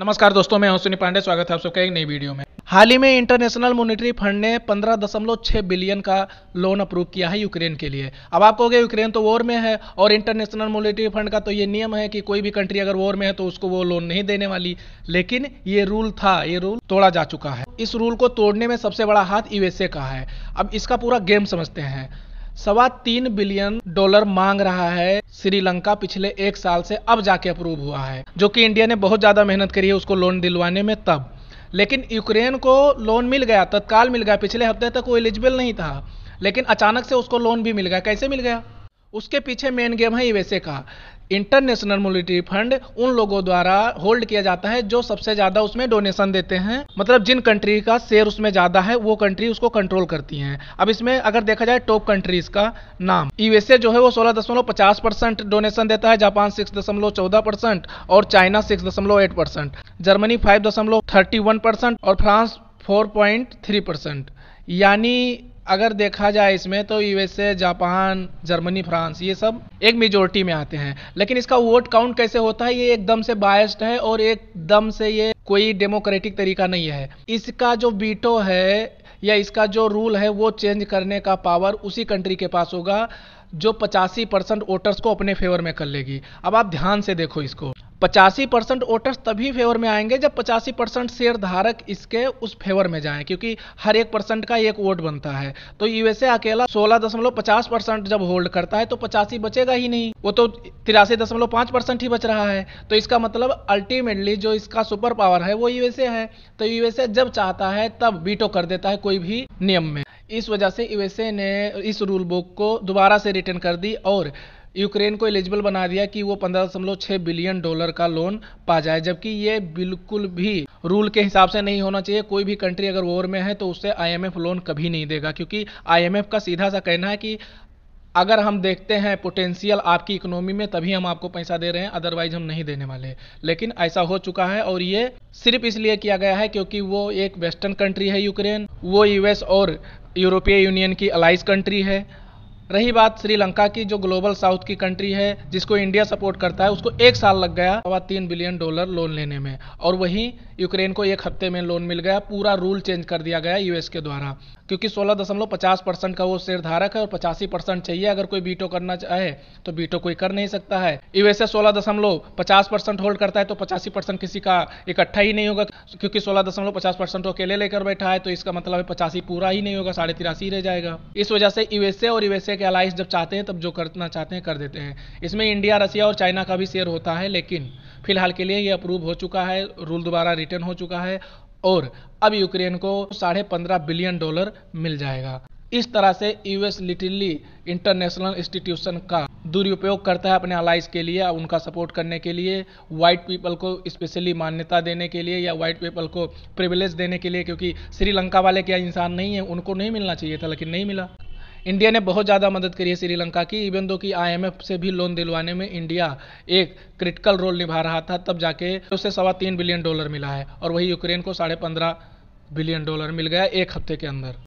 नमस्कार दोस्तों मैं हंसुनी पांडे स्वागत है आप सबका एक नई वीडियो में हाल ही में इंटरनेशनल मॉनिटरी फंड ने 15.6 बिलियन का लोन अप्रूव किया है यूक्रेन के लिए अब आप कहोगे यूक्रेन तो वॉर में है और इंटरनेशनल मॉनिटरी फंड का तो ये नियम है कि कोई भी कंट्री अगर वॉर में है तो उसको वो लोन नहीं देने वाली लेकिन ये रूल था ये रूल तोड़ा जा चुका है इस रूल को तोड़ने में सबसे बड़ा हाथ यूएसए का है अब इसका पूरा गेम समझते हैं सवा तीन बिलियन डॉलर मांग रहा है श्रीलंका पिछले एक साल से अब जाके अप्रूव हुआ है जो कि इंडिया ने बहुत ज़्यादा मेहनत करी है उसको लोन दिलवाने में तब लेकिन यूक्रेन को लोन मिल गया तत्काल मिल गया पिछले हफ्ते तक वो एलिजिबल नहीं था लेकिन अचानक से उसको लोन भी मिल गया कैसे मिल गया उसके पीछे मेन गेम है यूएसए का इंटरनेशनल मोनिटरी फंड उन लोगों द्वारा होल्ड किया जाता है जो सबसे ज्यादा उसमें डोनेशन देते हैं मतलब जिन कंट्री का शेयर उसमें ज्यादा है वो कंट्री उसको कंट्रोल करती हैं अब इसमें अगर देखा जाए टॉप कंट्रीज का नाम यूएसए जो है वो सोलह दशमलव पचास परसेंट डोनेशन देता है जापान सिक्स दशमलव चौदह परसेंट और चाइना सिक्स दशमलव एट परसेंट जर्मनी फाइव दशमलव थर्टी वन परसेंट और France four point three percent यानी अगर देखा जाए इसमें तो यूएसए जापान जर्मनी फ्रांस ये सब एक मेजोरिटी में आते हैं लेकिन इसका वोट काउंट कैसे होता है ये एकदम से बायस्ड है और एकदम से ये कोई डेमोक्रेटिक तरीका नहीं है इसका जो बीटो है या इसका जो रूल है वो चेंज करने का पावर उसी कंट्री के पास होगा जो पचासी परसेंट वोटर्स को अपने फेवर में कर लेगी अब आप ध्यान से देखो इसको पचासी परसेंट वोटर्स तभी फेवर में आएंगे जब पचासी परसेंट शेयर धारक इसके उस फेवर में जाएं क्योंकि हर एक परसेंट का एक वोट बनता है तो यूएसए अकेला सोलह दशमलव पचास परसेंट जब होल्ड करता है तो पचासी बचेगा ही नहीं वो तो तिरासी दशमलव पांच परसेंट ही बच रहा है तो इसका मतलब अल्टीमेटली जो इसका सुपर पावर है वो यूएसए है तो यूएसए जब चाहता है तब वीटो कर देता है कोई भी नियम में इस वजह से यूएसए ने इस रूल बुक को दोबारा से रिटर्न कर दी और यूक्रेन को एलिजिबल बना दिया कि वो पंद्रह दशमलव छः बिलियन डॉलर का लोन पा जाए जबकि ये बिल्कुल भी रूल के हिसाब से नहीं होना चाहिए कोई भी कंट्री अगर वोर में है तो उससे आईएमएफ लोन कभी नहीं देगा क्योंकि आईएमएफ का सीधा सा कहना है कि अगर हम देखते हैं पोटेंशियल आपकी इकोनॉमी में तभी हम आपको पैसा दे रहे हैं अदरवाइज हम नहीं देने वाले लेकिन ऐसा हो चुका है और ये सिर्फ इसलिए किया गया है क्योंकि वो एक वेस्टर्न कंट्री है यूक्रेन वो यूएस और यूरोपीय यूनियन की अलाइज कंट्री है रही बात श्रीलंका की जो ग्लोबल साउथ की कंट्री है जिसको इंडिया सपोर्ट करता है उसको एक साल लग गया सवा तीन बिलियन डॉलर लोन लेने में और वहीं यूक्रेन को एक हफ्ते में लोन मिल गया पूरा रूल चेंज कर दिया गया यूएस के द्वारा क्योंकि सोलह दशमलव पचास परसेंट का वो शेयर धारक है और पचासी परसेंट चाहिए अगर कोई बीटो करना चाहे तो बीटो कोई कर नहीं सकता है यूएसए सोलह दशमलव पचास परसेंट होल्ड करता है तो पचासी परसेंट किसी का इकट्ठा ही नहीं होगा क्योंकि सोलह दशमलव पचास परसेंट अकेले लेकर बैठा है तो इसका मतलब है पचासी पूरा ही नहीं होगा साढ़े तिरासी रह जाएगा इस वजह से यूएसए और यूएसए कि अलाइस जब चाहते हैं तब जो करना चाहते हैं कर देते हैं इसमें इंडिया रसिया और चाइना का भी शेयर होता है लेकिन फिलहाल के लिए ये अप्रूव हो चुका है रूल दोबारा रिटर्न हो चुका है और अब यूक्रेन को साढ़े पंद्रह बिलियन डॉलर मिल जाएगा इस तरह से यूएस लिटिली इंटरनेशनल इंस्टीट्यूशन का दुरुपयोग करता है अपने अलाइज के लिए उनका सपोर्ट करने के लिए वाइट पीपल को स्पेशली मान्यता देने के लिए या वाइट पीपल को प्रिविलेज देने के लिए क्योंकि श्रीलंका वाले क्या इंसान नहीं है उनको नहीं मिलना चाहिए था लेकिन नहीं मिला इंडिया ने बहुत ज़्यादा मदद करी है श्रीलंका की इवन दो कि आईएमएफ से भी लोन दिलवाने में इंडिया एक क्रिटिकल रोल निभा रहा था तब जाके उसे सवा तीन बिलियन डॉलर मिला है और वही यूक्रेन को साढ़े पंद्रह बिलियन डॉलर मिल गया एक हफ्ते के अंदर